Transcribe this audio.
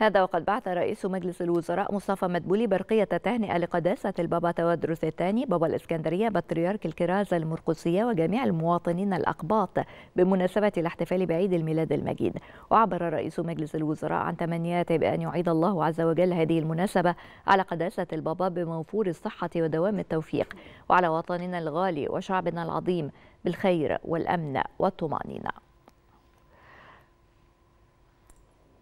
هذا وقد بعث رئيس مجلس الوزراء مصطفى مدبولي برقية تهنئة لقداسة البابا تودرس الثاني بابا الإسكندرية بطريرك الكرازة المرقسية وجميع المواطنين الأقباط بمناسبة الاحتفال بعيد الميلاد المجيد وعبر رئيس مجلس الوزراء عن تمنياته بأن يعيد الله عز وجل هذه المناسبة على قداسة البابا بموفور الصحة ودوام التوفيق وعلى وطننا الغالي وشعبنا العظيم بالخير والأمن والطمأنينة